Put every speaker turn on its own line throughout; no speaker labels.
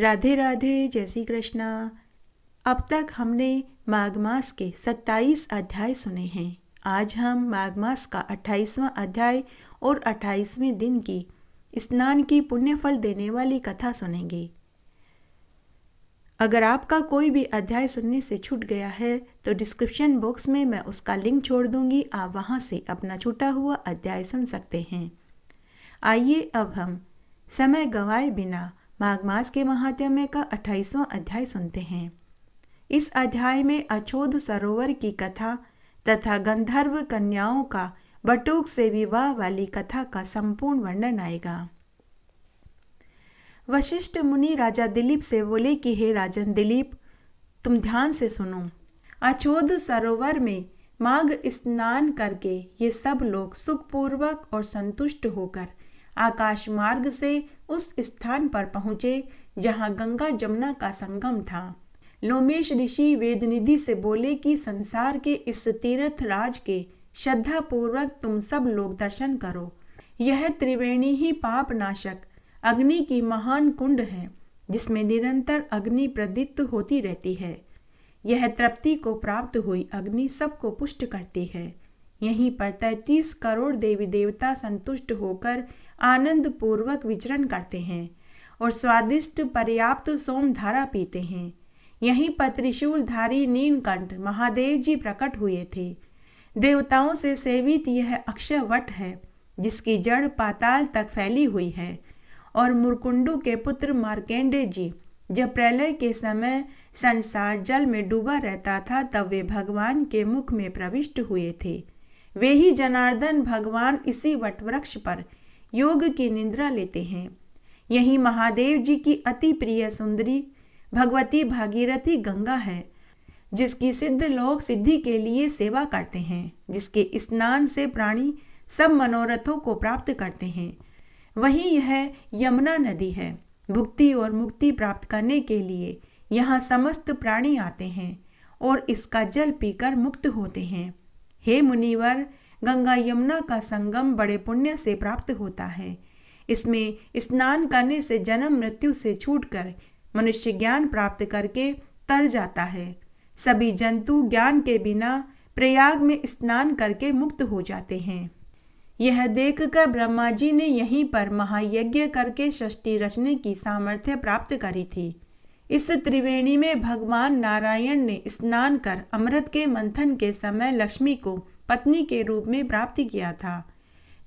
राधे राधे जय श्री कृष्णा अब तक हमने माघ मास के 27 अध्याय सुने हैं आज हम माघ मास का 28वां अध्याय और 28वें दिन की स्नान की पुण्यफल देने वाली कथा सुनेंगे अगर आपका कोई भी अध्याय सुनने से छूट गया है तो डिस्क्रिप्शन बॉक्स में मैं उसका लिंक छोड़ दूंगी आप वहां से अपना छूटा हुआ अध्याय सुन सकते हैं आइए अब हम समय गवाए बिना माघ मास के महात्म्य का अट्ठाईसवां अध्याय सुनते हैं इस अध्याय में अछोध सरोवर की कथा तथा गंधर्व कन्याओं का बटूक से विवाह वाली कथा का संपूर्ण वर्णन आएगा वशिष्ठ मुनि राजा दिलीप से बोले कि हे राजन दिलीप तुम ध्यान से सुनो अछोध सरोवर में माघ स्नान करके ये सब लोग सुखपूर्वक और संतुष्ट होकर आकाश मार्ग से उस स्थान पर पहुंचे जहां गंगा जमुना का संगम था लोमेश ऋषि वेदनिधि से बोले कि संसार के इस तीर्थ राज के श्रद्धा पूर्वक तुम सब लोग दर्शन करो यह त्रिवेणी ही पाप नाशक अग्नि की महान कुंड है जिसमें निरंतर अग्नि प्रदीप्त होती रहती है यह तृप्ति को प्राप्त हुई अग्नि सबको पुष्ट करती है यहीं पर तैतीस करोड़ देवी देवता संतुष्ट होकर आनंद पूर्वक विचरण करते हैं और स्वादिष्ट पर्याप्त सोम धारा पीते हैं यहीं पर त्रिशूलधारी नीलकंठ महादेव जी प्रकट हुए थे देवताओं से सेवित यह अक्षय वट है जिसकी जड़ पाताल तक फैली हुई है और मुरकुंडू के पुत्र मार्केंडे जी जब प्रलय के समय संसार जल में डूबा रहता था तब वे भगवान के मुख में प्रविष्ट हुए थे वे ही जनार्दन भगवान इसी वटवृक्ष पर योग की निंद्रा लेते हैं यही महादेव जी की अति प्रिय सुंदरी भगवती भागीरथी गंगा है जिसकी सिद्ध लोग सिद्धि के लिए सेवा करते हैं जिसके स्नान से प्राणी सब मनोरथों को प्राप्त करते हैं वही यह यमुना नदी है भुक्ति और मुक्ति प्राप्त करने के लिए यहाँ समस्त प्राणी आते हैं और इसका जल पीकर मुक्त होते हैं हे मुनिवर गंगा यमुना का संगम बड़े पुण्य से प्राप्त होता है इसमें स्नान करने से जन्म मृत्यु से छूटकर मनुष्य ज्ञान प्राप्त करके तर जाता है सभी जंतु ज्ञान के बिना प्रयाग में स्नान करके मुक्त हो जाते हैं यह देखकर ब्रह्मा जी ने यहीं पर महायज्ञ करके षष्टि रचने की सामर्थ्य प्राप्त करी थी इस त्रिवेणी में भगवान नारायण ने स्नान कर अमृत के मंथन के समय लक्ष्मी को पत्नी के रूप में प्राप्ति किया था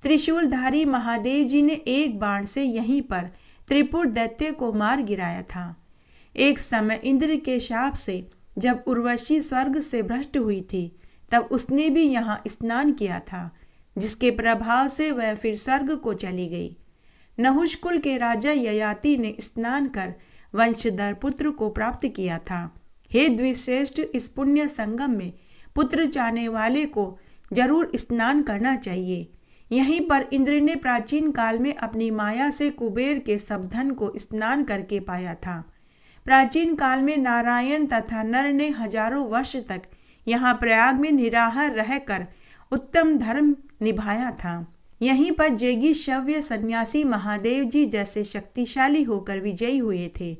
त्रिशूलधारी महादेव जी ने एक बाण से यहीं पर त्रिपुर दैत्य को मार गिराया था एक समय इंद्र के शाप से जब उर्वशी स्वर्ग से भ्रष्ट हुई थी तब उसने भी यहाँ स्नान किया था जिसके प्रभाव से वह फिर स्वर्ग को चली गई नहुषकुल के राजा ययाति ने स्नान कर वंशधर पुत्र को प्राप्त किया था हे द्विश्रेष्ठ इस पुण्य संगम में पुत्र चाहने वाले को जरूर स्नान करना चाहिए यहीं पर इंद्र ने प्राचीन काल में अपनी माया से कुबेर के सबधन को स्नान करके पाया था प्राचीन काल में नारायण तथा नर ने हजारों वर्ष तक यहाँ प्रयाग में निराहार रहकर उत्तम धर्म निभाया था यहीं पर जेगी शव्य सन्यासी महादेव जी जैसे शक्तिशाली होकर विजयी हुए थे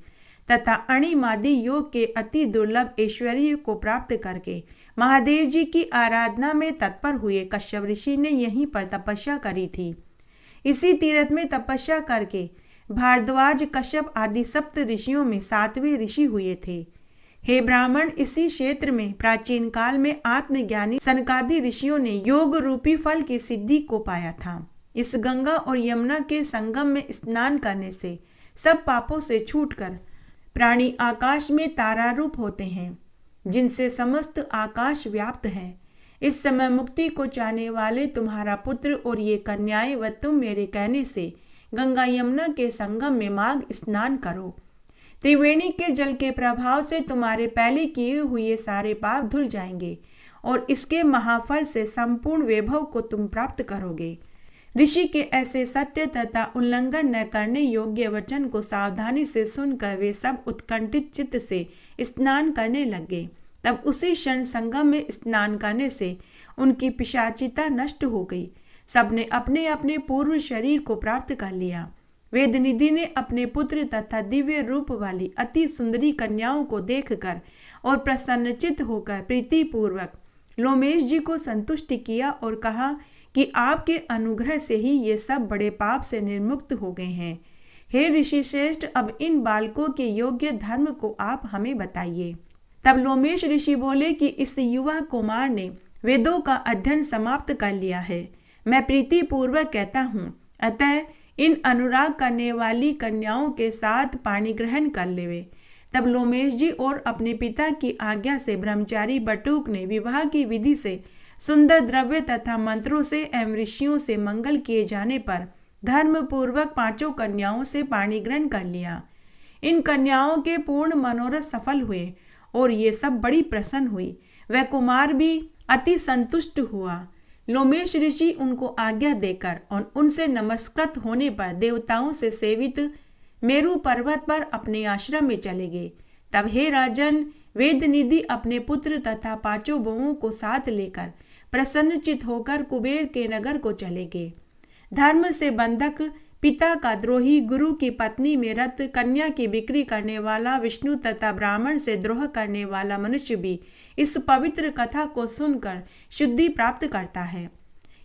तथा अणिमादी योग के अति दुर्लभ ऐश्वर्य को प्राप्त करके महादेव जी की आराधना में तत्पर हुए कश्यप ऋषि ने यहीं पर तपस्या करी थी इसी तीर्थ में तपस्या करके भारद्वाज कश्यप आदि सप्त ऋषियों में सातवें ऋषि हुए थे हे ब्राह्मण इसी क्षेत्र में प्राचीन काल में आत्मज्ञानी सनकादि ऋषियों ने योग रूपी फल की सिद्धि को पाया था इस गंगा और यमुना के संगम में स्नान करने से सब पापों से छूटकर प्राणी आकाश में तारारूप होते हैं जिनसे समस्त आकाश व्याप्त है इस समय मुक्ति को चाहने वाले तुम्हारा पुत्र और ये कन्याएं व तुम मेरे कहने से गंगा यमुना के संगम में माघ स्नान करो त्रिवेणी के जल के प्रभाव से तुम्हारे पहले किए हुए सारे पाप धुल जाएंगे और इसके महाफल से संपूर्ण वैभव को तुम प्राप्त करोगे ऋषि के ऐसे सत्य तथा उल्लंघन न करने योग्य वचन को सावधानी से सुनकर वे सब उत्कंठित चित्त से स्नान करने लगे तब उसी क्षण संगम में स्नान करने से उनकी पिशाचिता नष्ट हो गई सबने अपने अपने पूर्व शरीर को प्राप्त कर लिया वेद निधि ने अपने पुत्र तथा दिव्य रूप वाली अति सुंदरी कन्याओं को देखकर और प्रसन्नचित होकर प्रीतिपूर्वक लोमेश जी को संतुष्ट किया और कहा कि आपके अनुग्रह से ही ये सब बड़े पाप से निर्मुक्त हो गए हैं हे ऋषि श्रेष्ठ अब इन बालकों के योग्य धर्म को आप हमें बताइए तब लोमेश ऋषि बोले कि इस युवा कुमार ने वेदों का अध्ययन समाप्त कर लिया है मैं प्रीति पूर्वक कहता हूँ अतः इन अनुराग करने वाली कन्याओं के साथ पाणी ग्रहण कर लेवे तब लोमेश जी और अपने पिता की आज्ञा से ब्रह्मचारी बटूक ने विवाह की विधि से सुंदर द्रव्य तथा मंत्रों से एवं ऋषियों से मंगल किए जाने पर धर्म पूर्वक पांचों कन्याओं से पाणी ग्रहण कर लिया इन कन्याओं के पूर्ण मनोरथ सफल हुए और ये सब बड़ी प्रसन्न हुई वह कुमार भी अति संतुष्ट हुआ लोमेश ऋषि उनको आज्ञा देकर और उनसे नमस्कृत होने पर देवताओं से सेवित मेरु पर्वत पर अपने आश्रम में चले गए तब हे राजन वेद निधि अपने पुत्र तथा पांचों बहुओं को साथ लेकर प्रसन्नचित होकर कुबेर के नगर को चले गए धर्म से बंधक पिता का द्रोही गुरु की पत्नी में रत कन्या की बिक्री करने वाला विष्णु तथा ब्राह्मण से द्रोह करने वाला मनुष्य भी इस पवित्र कथा को सुनकर शुद्धि प्राप्त करता है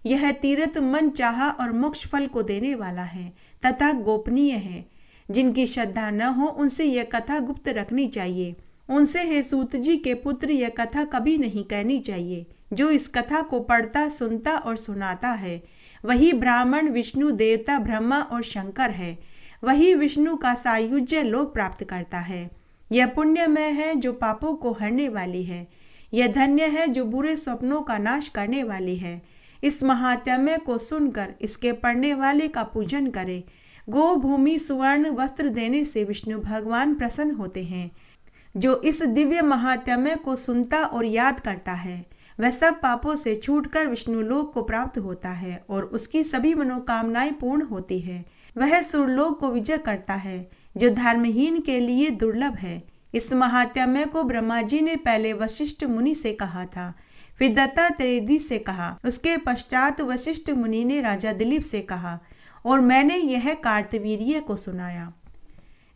यह तीर्थ मन चाह और मोक्ष फल को देने वाला है तथा गोपनीय है जिनकी श्रद्धा न हो उनसे यह कथा गुप्त रखनी चाहिए उनसे है सूत जी के पुत्र यह कथा कभी नहीं कहनी चाहिए जो इस कथा को पढ़ता सुनता और सुनाता है वही ब्राह्मण विष्णु देवता ब्रह्मा और शंकर है वही विष्णु का सायुज्य लोक प्राप्त करता है यह पुण्यमय है जो पापों को हरने वाली है यह धन्य है जो बुरे स्वप्नों का नाश करने वाली है इस महात्म्य को सुनकर इसके पढ़ने वाले का पूजन करें गो भूमि सुवर्ण वस्त्र देने से विष्णु भगवान प्रसन्न होते हैं जो इस दिव्य महात्म्य को सुनता और याद करता है वह सब पापों से छूटकर विष्णुलोक को प्राप्त होता है और उसकी सभी मनोकामनाएं पूर्ण होती है वह सुरलोक को विजय करता है जो धर्महीन के लिए दुर्लभ है इस महात्म्य को ब्रह्मा जी ने पहले वशिष्ठ मुनि से कहा था फिर दत्तात्रेयी से कहा उसके पश्चात वशिष्ठ मुनि ने राजा दिलीप से कहा और मैंने यह कार्तवीर्य को सुनाया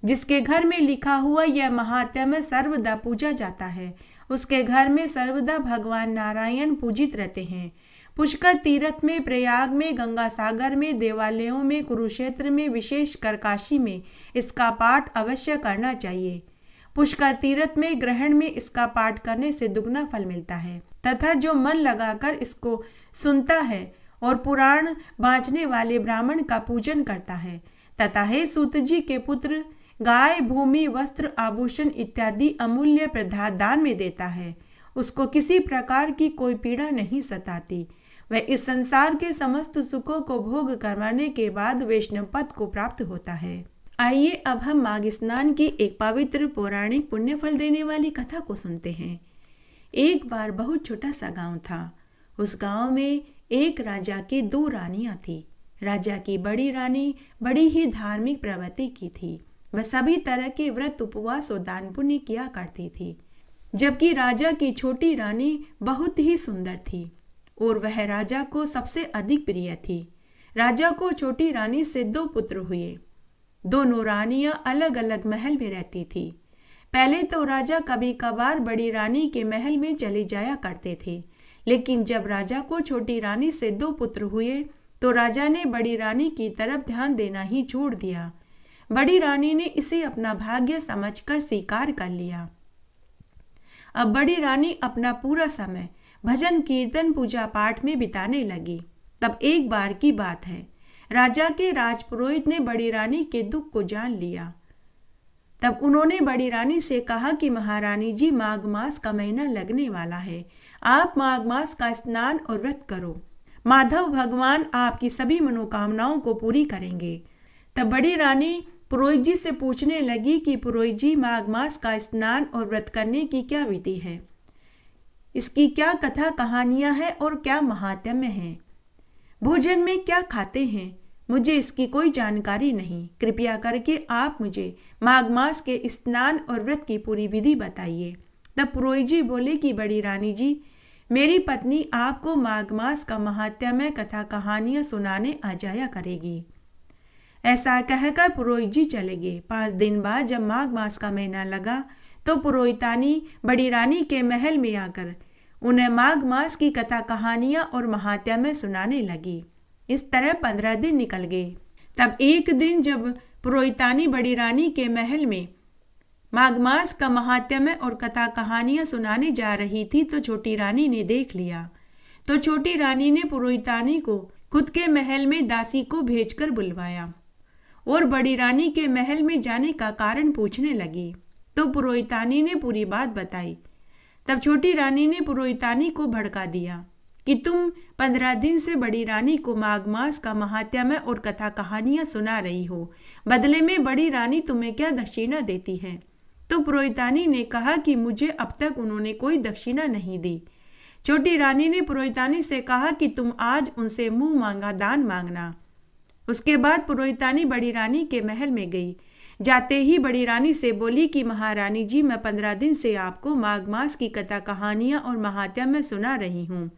जिसके घर में लिखा हुआ यह महात्म्य सर्वदा पूजा जाता है उसके घर में सर्वदा भगवान नारायण पूजित रहते हैं पुष्कर तीर्थ में प्रयाग में गंगा सागर में देवालयों में कुरुक्षेत्र में विशेष कर काशी में इसका पाठ अवश्य करना चाहिए पुष्कर तीर्थ में ग्रहण में इसका पाठ करने से दुगना फल मिलता है तथा जो मन लगाकर इसको सुनता है और पुराण बाँचने वाले ब्राह्मण का पूजन करता है तथा हे सूत जी के पुत्र गाय भूमि वस्त्र आभूषण इत्यादि अमूल्य प्रधान दान में देता है उसको किसी प्रकार की कोई पीड़ा नहीं सताती वह इस संसार के समस्त सुखों को भोग करवाने के बाद वैष्णव पद को प्राप्त होता है आइए अब हम माघ स्नान की एक पवित्र पौराणिक पुण्य फल देने वाली कथा को सुनते हैं एक बार बहुत छोटा सा गांव था उस गांव में एक राजा की दो रानियां थी राजा की बड़ी रानी बड़ी ही धार्मिक प्रवृत्ति की थी वह सभी तरह के व्रत उपवास और दान पुण्य किया करती थी जबकि राजा की छोटी रानी बहुत ही सुंदर थी और वह राजा को सबसे अधिक प्रिय थी राजा को छोटी रानी से दो पुत्र हुए दोनों रानियां अलग अलग महल में रहती थी पहले तो राजा कभी कभार बड़ी रानी के महल में चले जाया करते थे लेकिन जब राजा को छोटी रानी से दो पुत्र हुए तो राजा ने बड़ी रानी की तरफ ध्यान देना ही छोड़ दिया बड़ी रानी ने इसे अपना भाग्य समझकर स्वीकार कर लिया अब बड़ी रानी अपना पूरा समय भजन कीर्तन पूजा पाठ में बिताने लगी तब एक बार की बात है राजा के राजपुरोहित ने बड़ी रानी के दुख को जान लिया तब उन्होंने बड़ी रानी से कहा कि महारानी जी माघ मास का महीना लगने वाला है आप माघ मास का स्नान और व्रत करो माधव भगवान आपकी सभी मनोकामनाओं को पूरी करेंगे तब बड़ी रानी पुरोहित जी से पूछने लगी कि पुरोहित जी माघ मास का स्नान और व्रत करने की क्या विधि है इसकी क्या कथा कहानियाँ हैं और क्या महात्म्य हैं भोजन में क्या खाते हैं मुझे इसकी कोई जानकारी नहीं कृपया करके आप मुझे माघ मास के स्नान और व्रत की पूरी विधि बताइए तब पुरोहित जी बोले कि बड़ी रानी जी मेरी पत्नी आपको माघ मास का महात्म्य कथा कहानियाँ सुनाने आ जाया करेगी ऐसा कहकर पुरोहित जी चले गए पाँच दिन बाद जब माघ मास का महीना लगा तो पुरोहितानी बड़ी रानी के महल में आकर उन्हें माघ मास की कथा कहानियाँ और महात्या में सुनाने लगी इस तरह पंद्रह दिन निकल गए तब एक दिन जब पुरोहितानी बड़ी रानी के महल में माघ मास का महात्म और कथा कहानियाँ सुनाने जा रही थी तो छोटी रानी ने देख लिया तो छोटी रानी ने पुरोहितानी को खुद के महल में दासी को भेजकर बुलवाया और बड़ी रानी के महल में जाने का कारण पूछने लगी तो पुरोहितानी ने पूरी बात बताई तब छोटी रानी ने पुरोहितानी को भड़का दिया कि तुम पंद्रह दिन से बड़ी रानी को माघ मास का महात्म्य और कथा कहानियाँ सुना रही हो बदले में बड़ी रानी तुम्हें क्या दक्षिणा देती है तो पुरोहितानी ने कहा कि मुझे अब तक उन्होंने कोई दक्षिणा नहीं दी छोटी रानी ने पुरोहितानी से कहा कि तुम आज उनसे मुंह मांगा दान मांगना उसके बाद पुरोहितानी बड़ी रानी के महल में गई जाते ही बड़ी रानी से बोली कि महारानी जी मैं पंद्रह दिन से आपको माघ मास की कथा कहानियाँ और महात्या में सुना रही हूँ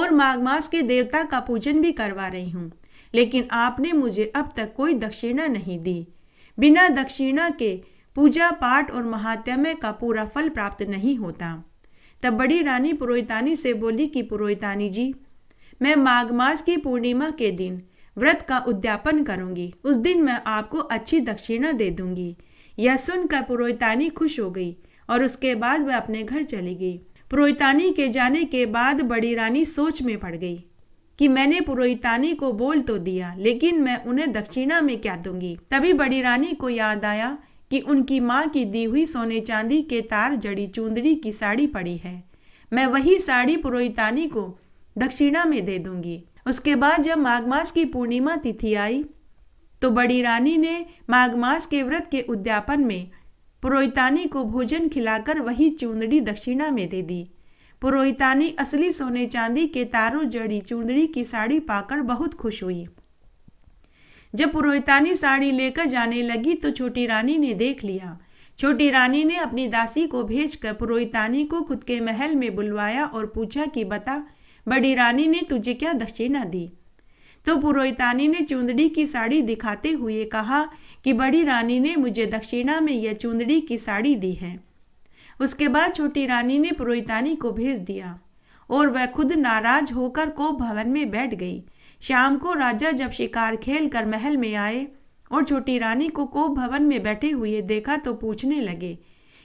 और माघ मास के देवता का पूजन भी करवा रही हूँ लेकिन आपने मुझे अब तक कोई दक्षिणा नहीं दी बिना दक्षिणा के पूजा पाठ और महात्म्य का पूरा फल प्राप्त नहीं होता तब बड़ी रानी पुरोहितानी से बोली कि पुरोहितानी जी मैं माघ मास की पूर्णिमा के दिन व्रत का उद्यापन करूंगी उस दिन मैं आपको अच्छी दक्षिणा दे दूंगी यह सुनकर पुरोहितानी खुश हो गई और उसके बाद वह अपने घर चली गई पुरोहितानी के जाने के बाद बड़ी रानी सोच में पड़ गई कि मैंने पुरोहितानी को बोल तो दिया लेकिन मैं उन्हें दक्षिणा में क्या दूंगी तभी बड़ी रानी को याद आया कि उनकी माँ की दी हुई सोने चांदी के तार जड़ी चूंदड़ी की साड़ी पड़ी है मैं वही साड़ी पुरोहितानी को दक्षिणा में दे दूंगी उसके बाद जब माघ मास की पूर्णिमा तिथि आई तो बड़ी रानी ने माघ मास के व्रत के उद्यापन में पुरोहितानी को भोजन खिलाकर वही चूंदड़ी दक्षिणा में दे दी पुरोहितानी असली सोने चांदी के तारों जड़ी चूंदड़ी की साड़ी पाकर बहुत खुश हुई जब पुरोहितानी साड़ी लेकर जाने लगी तो छोटी रानी ने देख लिया छोटी रानी ने अपनी दासी को भेजकर पुरोहितानी को खुद के महल में बुलवाया और पूछा कि बता बड़ी रानी ने तुझे क्या दक्षिणा दी तो पुरोहितानी ने चुंदड़ी की साड़ी दिखाते हुए कहा कि बड़ी रानी ने मुझे दक्षिणा में यह चुंदड़ी की साड़ी दी है उसके बाद छोटी रानी ने पुरोहितानी को भेज दिया और वह खुद नाराज होकर को भवन में बैठ गई शाम को राजा जब शिकार खेल कर महल में आए और छोटी रानी को कोप भवन में बैठे हुए देखा तो पूछने लगे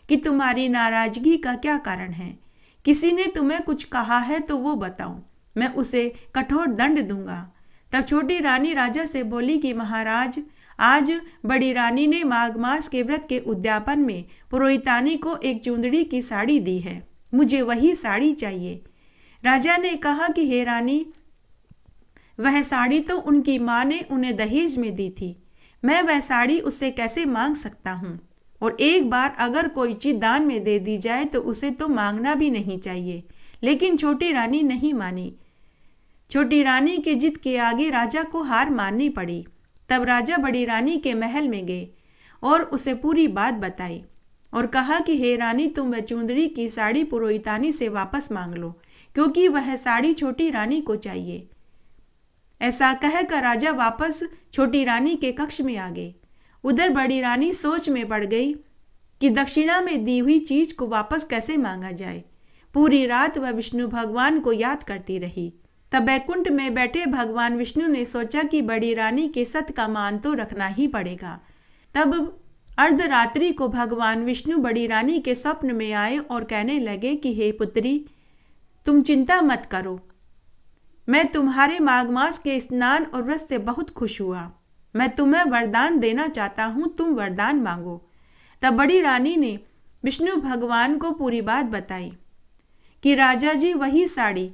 कि तुम्हारी नाराजगी का क्या कारण है किसी ने तुम्हें कुछ कहा है तो वो बताओ मैं उसे कठोर दंड दूंगा तब छोटी रानी राजा से बोली कि महाराज आज बड़ी रानी ने माघ मास के व्रत के उद्यापन में पुरोहितानी को एक चुंदड़ी की साड़ी दी है मुझे वही साड़ी चाहिए राजा ने कहा कि हे रानी वह साड़ी तो उनकी माँ ने उन्हें दहेज में दी थी मैं वह साड़ी उससे कैसे मांग सकता हूँ और एक बार अगर कोई चीज़ दान में दे दी जाए तो उसे तो मांगना भी नहीं चाहिए लेकिन छोटी रानी नहीं मानी छोटी रानी के जिद के आगे राजा को हार माननी पड़ी तब राजा बड़ी रानी के महल में गए और उसे पूरी बात बताई और कहा कि हे रानी तुम वह चुंदड़ी की साड़ी पुरोहितानी से वापस मांग लो क्योंकि वह साड़ी छोटी रानी को चाहिए ऐसा कहकर राजा वापस छोटी रानी के कक्ष में आ गए उधर बड़ी रानी सोच में पड़ गई कि दक्षिणा में दी हुई चीज को वापस कैसे मांगा जाए पूरी रात वह विष्णु भगवान को याद करती रही तब बैकुंठ में बैठे भगवान विष्णु ने सोचा कि बड़ी रानी के सत का मान तो रखना ही पड़ेगा तब अर्धरात्रि को भगवान विष्णु बड़ी रानी के स्वप्न में आए और कहने लगे कि हे पुत्री तुम चिंता मत करो मैं तुम्हारे माघ मास के स्नान और व्रत से बहुत खुश हुआ मैं तुम्हें वरदान देना चाहता हूँ तुम वरदान मांगो तब बड़ी रानी ने विष्णु भगवान को पूरी बात बताई कि राजा जी वही साड़ी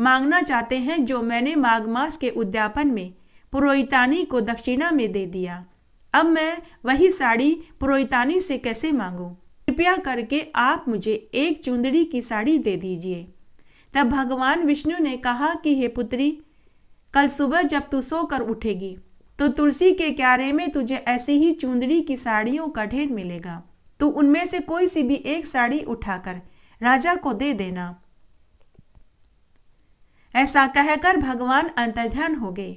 मांगना चाहते हैं जो मैंने माघ मास के उद्यापन में पुरोहितानी को दक्षिणा में दे दिया अब मैं वही साड़ी पुरोहितानी से कैसे मांगू कृपया करके आप मुझे एक चुंदड़ी की साड़ी दे दीजिए तब भगवान विष्णु ने कहा कि हे पुत्री कल सुबह जब तू सोकर उठेगी तो तुलसी के क्यारे में तुझे ऐसी ही चुंदड़ी की साड़ियों का ढेर मिलेगा तू उनमें से कोई सी भी एक साड़ी उठाकर राजा को दे देना ऐसा कहकर भगवान अंतर्ध्यान हो गए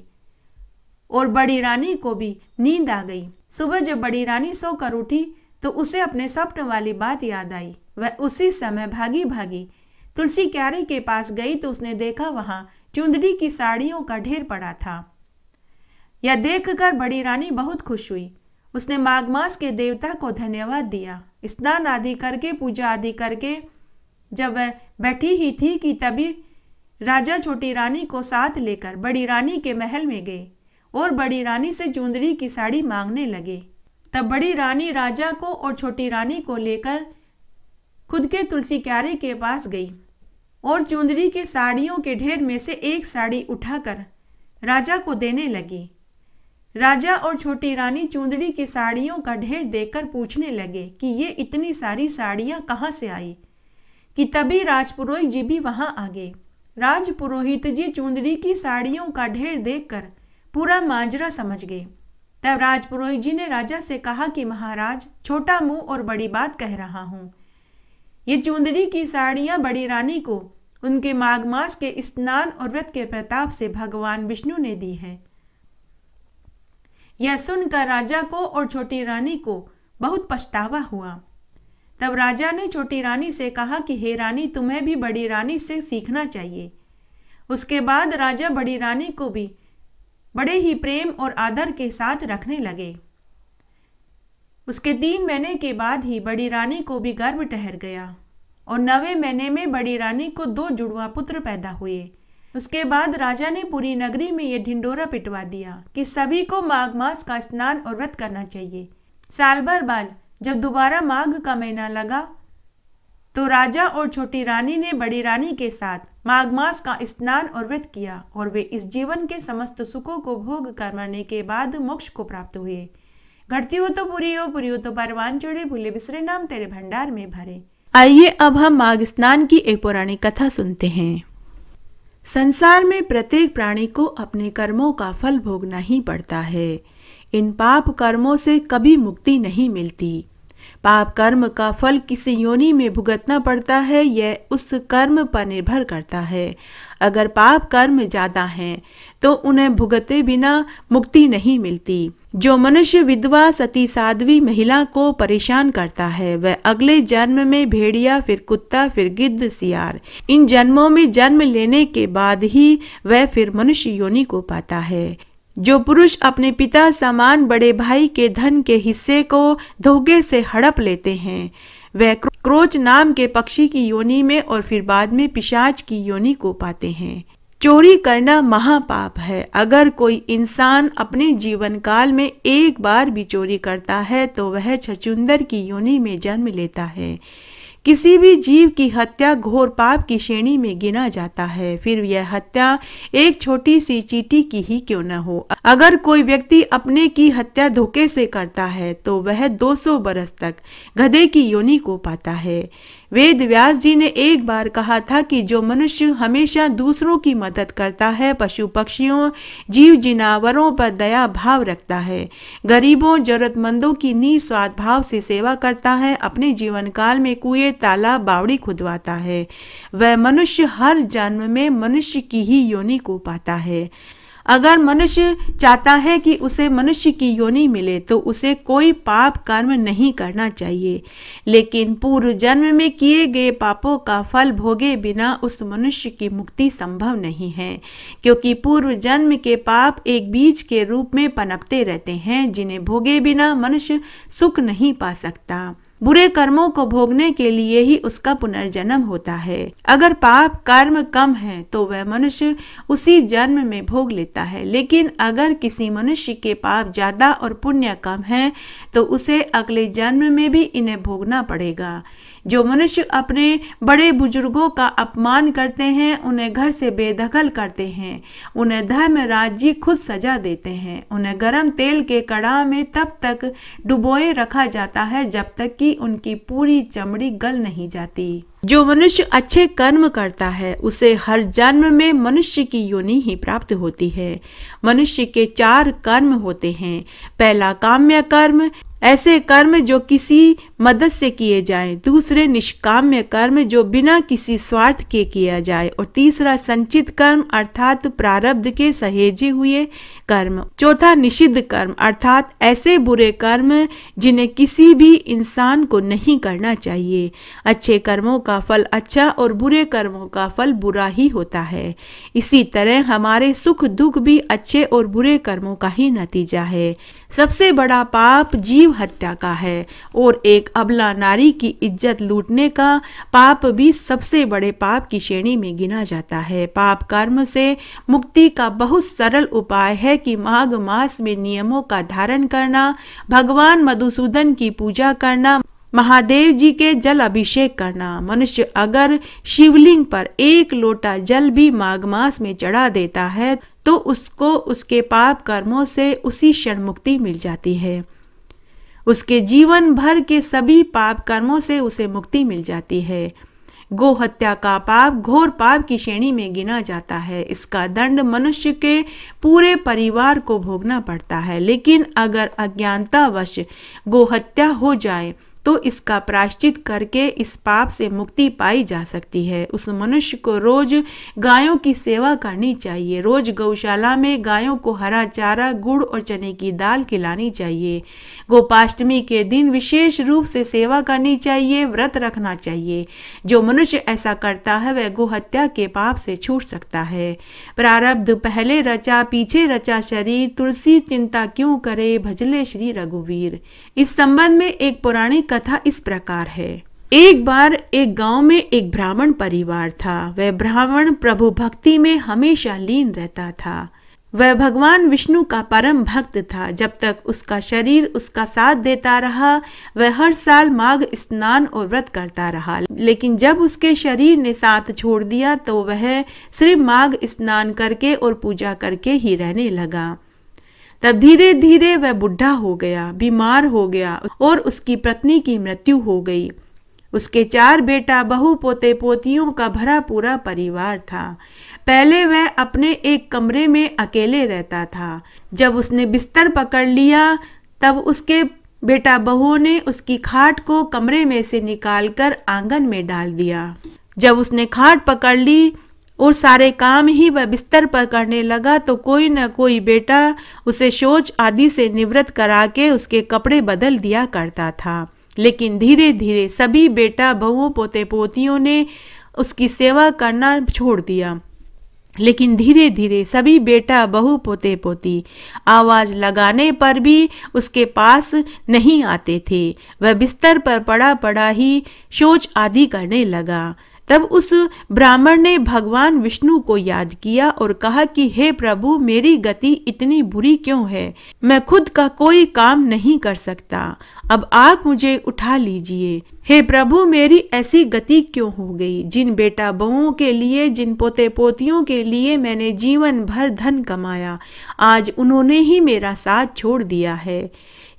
और बड़ी रानी को भी नींद आ गई सुबह जब बड़ी रानी सोकर उठी तो उसे अपने स्वप्न वाली बात याद आई वह उसी समय भागी भागी तुलसी क्यारे के पास गई तो उसने देखा वहां चुंदड़ी की साड़ियों का ढेर पड़ा था यह देखकर बड़ी रानी बहुत खुश हुई उसने माघ मास के देवता को धन्यवाद दिया स्नान आदि करके पूजा आदि करके जब वह बैठी ही थी कि तभी राजा छोटी रानी को साथ लेकर बड़ी रानी के महल में गए और बड़ी रानी से चुंदड़ी की साड़ी मांगने लगे तब बड़ी रानी राजा को और छोटी रानी को लेकर खुद के तुलसी क्यारे के पास गई और चुंदड़ी की साड़ियों के ढेर में से एक साड़ी उठाकर राजा को देने लगी राजा और छोटी रानी चूंदड़ी की साड़ियों का ढेर देखकर पूछने लगे कि ये इतनी सारी साड़ियाँ कहाँ से आई कि तभी राजपुरोहित जी भी वहाँ आ गए राजपुरोहित जी चूंदड़ी की साड़ियों का ढेर देखकर पूरा माजरा समझ गए तब राजपुरोहित जी ने राजा से कहा कि महाराज छोटा मुंह और बड़ी बात कह रहा हूँ ये चूंदड़ी की साड़ियाँ बड़ी रानी को उनके माघ मास के स्नान और व्रत के प्रताप से भगवान विष्णु ने दी है यह सुनकर राजा को और छोटी रानी को बहुत पछतावा हुआ तब राजा ने छोटी रानी से कहा कि हे रानी तुम्हें भी बड़ी रानी से सीखना चाहिए उसके बाद राजा बड़ी रानी को भी बड़े ही प्रेम और आदर के साथ रखने लगे उसके तीन महीने के बाद ही बड़ी रानी को भी गर्भ ठहर गया और नवे महीने में बड़ी रानी को दो जुड़वा पुत्र पैदा हुए उसके बाद राजा ने पूरी नगरी में यह ढिंडोरा पिटवा दिया कि सभी को माघ मास का स्नान और व्रत करना चाहिए साल भर बाद जब दोबारा माघ का महीना लगा तो राजा और छोटी रानी ने बड़ी रानी के साथ माघ मास का स्नान और व्रत किया और वे इस जीवन के समस्त सुखों को भोग करवाने के बाद मोक्ष को प्राप्त हुए घटती हो तो पूरी हो पूरी हो तो परवान चढ़े भूले बिसरे नाम तेरे भंडार में भरे आइए अब हम माघ स्नान की एक पौराणिक कथा सुनते हैं संसार में प्रत्येक प्राणी को अपने कर्मों का फल भोगना ही पड़ता है इन पाप कर्मों से कभी मुक्ति नहीं मिलती पाप कर्म का फल किसी योनि में भुगतना पड़ता है यह उस कर्म पर निर्भर करता है अगर पाप कर्म ज़्यादा हैं तो उन्हें भुगते बिना मुक्ति नहीं मिलती जो मनुष्य विधवा सती साध्वी महिला को परेशान करता है वह अगले जन्म में भेड़िया फिर कुत्ता फिर गिद्ध सियार इन जन्मों में जन्म लेने के बाद ही वह फिर मनुष्य योनि को पाता है जो पुरुष अपने पिता समान बड़े भाई के धन के हिस्से को धोखे से हड़प लेते हैं वह क्रोच नाम के पक्षी की योनि में और फिर बाद में पिशाच की योनि को पाते हैं चोरी करना महापाप है अगर कोई इंसान अपने जीवन काल में एक बार भी चोरी करता है तो वह छचुंदर की योनि में जन्म लेता है किसी भी जीव की हत्या घोर पाप की श्रेणी में गिना जाता है फिर यह हत्या एक छोटी सी चीटी की ही क्यों न हो अगर कोई व्यक्ति अपने की हत्या धोखे से करता है तो वह 200 बरस तक गधे की योनि को पाता है वेद व्यास जी ने एक बार कहा था कि जो मनुष्य हमेशा दूसरों की मदद करता है पशु पक्षियों जीव जिनावरों पर दया भाव रखता है गरीबों जरूरतमंदों की निस्वार्थ भाव से सेवा करता है अपने जीवन काल में कुएं तालाब बावड़ी खुदवाता है वह मनुष्य हर जन्म में मनुष्य की ही योनि को पाता है अगर मनुष्य चाहता है कि उसे मनुष्य की योनि मिले तो उसे कोई पाप कर्म नहीं करना चाहिए लेकिन पूर्व जन्म में किए गए पापों का फल भोगे बिना उस मनुष्य की मुक्ति संभव नहीं है क्योंकि पूर्व जन्म के पाप एक बीज के रूप में पनपते रहते हैं जिन्हें भोगे बिना मनुष्य सुख नहीं पा सकता बुरे कर्मों को भोगने के लिए ही उसका पुनर्जन्म होता है अगर पाप कर्म कम है तो वह मनुष्य उसी जन्म में भोग लेता है लेकिन अगर किसी मनुष्य के पाप ज्यादा और पुण्य कम है तो उसे अगले जन्म में भी इन्हें भोगना पड़ेगा जो मनुष्य अपने बड़े बुजुर्गों का अपमान करते हैं उन्हें घर से बेदखल करते हैं उन्हें धर्म राज्य खुद सजा देते हैं उन्हें गर्म तेल के कड़ा में तब तक डुबोए रखा जाता है जब तक कि उनकी पूरी चमड़ी गल नहीं जाती जो मनुष्य अच्छे कर्म करता है उसे हर जन्म में मनुष्य की योनि ही प्राप्त होती है मनुष्य के चार कर्म होते हैं पहला काम्य कर्म ऐसे कर्म जो किसी मदद से किए जाएं, दूसरे निष्काम्य कर्म जो बिना किसी स्वार्थ के किया जाए और तीसरा संचित कर्म अर्थात प्रारब्ध के सहेजे हुए कर्म चौथा निषिद्ध कर्म अर्थात ऐसे बुरे कर्म जिन्हें किसी भी इंसान को नहीं करना चाहिए अच्छे कर्मों का फल अच्छा और बुरे कर्मों का फल बुरा ही होता है इसी तरह हमारे सुख दुख भी अच्छे और बुरे कर्मों का ही नतीजा है सबसे बड़ा पाप जीव हत्या का है और एक एक अबला नारी की इज्जत लूटने का पाप भी सबसे बड़े पाप की श्रेणी में गिना जाता है पाप कर्म से मुक्ति का बहुत सरल उपाय है कि माघ मास में नियमों का धारण करना भगवान मधुसूदन की पूजा करना महादेव जी के जल अभिषेक करना मनुष्य अगर शिवलिंग पर एक लोटा जल भी माघ मास में चढ़ा देता है तो उसको उसके पाप कर्मों से उसी क्षण मुक्ति मिल जाती है उसके जीवन भर के सभी पाप कर्मों से उसे मुक्ति मिल जाती है गो हत्या का पाप घोर पाप की श्रेणी में गिना जाता है इसका दंड मनुष्य के पूरे परिवार को भोगना पड़ता है लेकिन अगर अज्ञानतावश गो हत्या हो जाए तो इसका प्राश्चित करके इस पाप से मुक्ति पाई जा सकती है उस मनुष्य को रोज गायों की सेवा करनी चाहिए रोज गौशाला में गायों को हरा चारा गुड़ और चने की दाल खिलानी चाहिए गोपाष्टमी के दिन विशेष रूप से सेवा करनी चाहिए व्रत रखना चाहिए जो मनुष्य ऐसा करता है वह गोहत्या के पाप से छूट सकता है प्रारब्ध पहले रचा पीछे रचा शरीर तुलसी चिंता क्यों करे भजले श्री रघुवीर इस संबंध में एक पौराणिक कथा इस प्रकार है एक बार एक गांव में एक ब्राह्मण परिवार था वह ब्राह्मण प्रभु भक्ति में हमेशा लीन रहता था वह भगवान विष्णु का परम भक्त था जब तक उसका शरीर उसका साथ देता रहा वह हर साल माघ स्नान और व्रत करता रहा लेकिन जब उसके शरीर ने साथ छोड़ दिया तो वह सिर्फ माघ स्नान करके और पूजा करके ही रहने लगा तब धीरे धीरे वह बुढ़ा हो गया बीमार हो गया और उसकी पत्नी की मृत्यु हो गई उसके चार बेटा बहु पोते पोतियों का भरा पूरा परिवार था पहले वह अपने एक कमरे में अकेले रहता था जब उसने बिस्तर पकड़ लिया तब उसके बेटा बहुओं ने उसकी खाट को कमरे में से निकालकर आंगन में डाल दिया जब उसने खाट पकड़ ली और सारे काम ही वह बिस्तर पर करने लगा तो कोई न कोई बेटा उसे शोच आदि से निवृत्त करा के उसके कपड़े बदल दिया करता था लेकिन धीरे धीरे सभी बेटा बहुओं पोते पोतियों ने उसकी सेवा करना छोड़ दिया लेकिन धीरे धीरे सभी बेटा बहु पोते पोती आवाज़ लगाने पर भी उसके पास नहीं आते थे वह बिस्तर पर पड़ा पड़ा ही शोच आदि करने लगा तब उस ब्राह्मण ने भगवान विष्णु को याद किया और कहा कि हे प्रभु मेरी गति इतनी बुरी क्यों है मैं खुद का कोई काम नहीं कर सकता अब आप मुझे उठा लीजिए हे प्रभु मेरी ऐसी गति क्यों हो गई जिन बेटा बहुओं के लिए जिन पोते पोतियों के लिए मैंने जीवन भर धन कमाया आज उन्होंने ही मेरा साथ छोड़ दिया है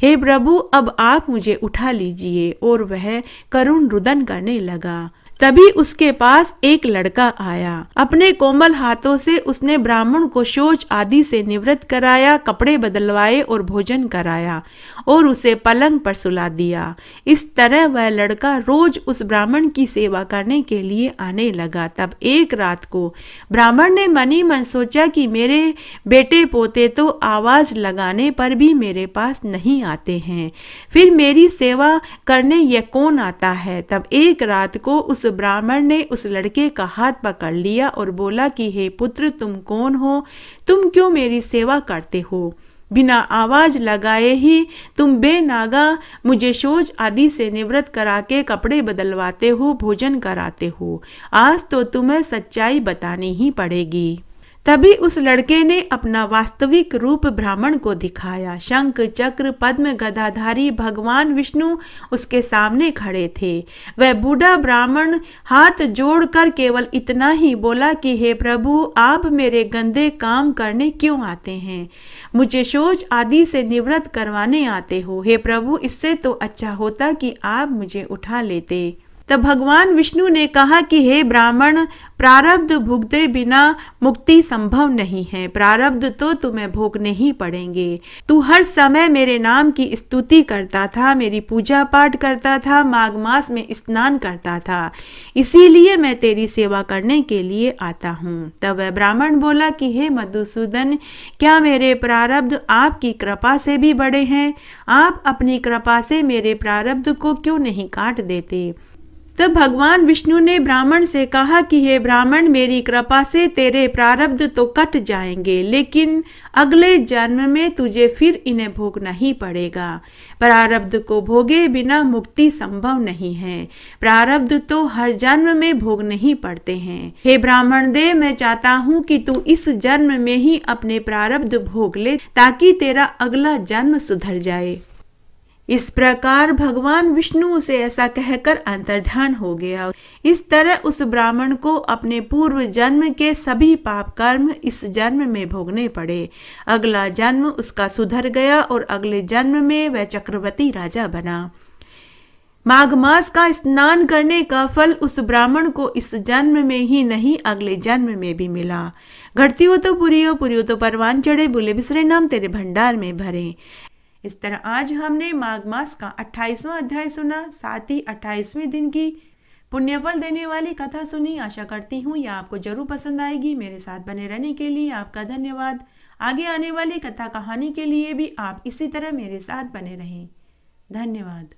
हे प्रभु अब आप मुझे उठा लीजिए और वह करुण रुदन करने लगा तभी उसके पास एक लड़का आया अपने कोमल हाथों से उसने ब्राह्मण को शोच आदि से निवृत्त कराया कपड़े बदलवाए और भोजन कराया और उसे पलंग पर सुला दिया इस तरह वह लड़का रोज उस ब्राह्मण की सेवा करने के लिए आने लगा तब एक रात को ब्राह्मण ने मनी मन सोचा कि मेरे बेटे पोते तो आवाज लगाने पर भी मेरे पास नहीं आते हैं फिर मेरी सेवा करने यह कौन आता है तब एक रात को उस ब्राह्मण ने उस लड़के का हाथ पकड़ लिया और बोला कि हे पुत्र तुम कौन हो तुम क्यों मेरी सेवा करते हो बिना आवाज लगाए ही तुम बेनागा मुझे शोज आदि से निवृत्त करा के कपड़े बदलवाते हो भोजन कराते हो आज तो तुम्हें सच्चाई बतानी ही पड़ेगी तभी उस लड़के ने अपना वास्तविक रूप ब्राह्मण को दिखाया शंख चक्र पद्म गदाधारी भगवान विष्णु उसके सामने खड़े थे वह बूढ़ा ब्राह्मण हाथ जोड़कर केवल इतना ही बोला कि हे प्रभु आप मेरे गंदे काम करने क्यों आते हैं मुझे सोच आदि से निवृत्त करवाने आते हो हे प्रभु इससे तो अच्छा होता कि आप मुझे उठा लेते तब भगवान विष्णु ने कहा कि हे ब्राह्मण प्रारब्ध भुगते बिना मुक्ति संभव नहीं है प्रारब्ध तो तुम्हें भोगने ही पड़ेंगे तू हर समय मेरे नाम की स्तुति करता था मेरी पूजा पाठ करता था माघ मास में स्नान करता था इसीलिए मैं तेरी सेवा करने के लिए आता हूँ तब वह ब्राह्मण बोला कि हे मधुसूदन क्या मेरे प्रारब्ध आपकी कृपा से भी बड़े हैं आप अपनी कृपा से मेरे प्रारब्ध को क्यों नहीं काट देते तब भगवान विष्णु ने ब्राह्मण से कहा कि हे ब्राह्मण मेरी कृपा से तेरे प्रारब्ध तो कट जाएंगे लेकिन अगले जन्म में तुझे फिर इन्हें भोगना ही पड़ेगा प्रारब्ध को भोगे बिना मुक्ति संभव नहीं है प्रारब्ध तो हर जन्म में भोग नहीं पड़ते हैं हे ब्राह्मण देव मैं चाहता हूँ कि तू इस जन्म में ही अपने प्रारब्ध भोग ले ताकि तेरा अगला जन्म सुधर जाए इस प्रकार भगवान विष्णु से ऐसा कहकर अंतर्ध्यान हो गया इस तरह उस ब्राह्मण को अपने पूर्व जन्म के सभी पाप कर्म इस जन्म में भोगने पड़े अगला जन्म उसका सुधर गया और अगले जन्म में वह चक्रवर्ती राजा बना माघ मास का स्नान करने का फल उस ब्राह्मण को इस जन्म में ही नहीं अगले जन्म में भी मिला घटती हो तो पुरी हो पुरी हो तो परवान चढ़े बोले बिसरे नाम तेरे भंडार में भरे इस तरह आज हमने माघ मास का 28वां अध्याय सुना साथ ही 28वें दिन की पुण्यफल देने वाली कथा सुनी आशा करती हूँ यह आपको जरूर पसंद आएगी मेरे साथ बने रहने के लिए आपका धन्यवाद आगे आने वाली कथा कहानी के लिए भी आप इसी तरह मेरे साथ बने रहें धन्यवाद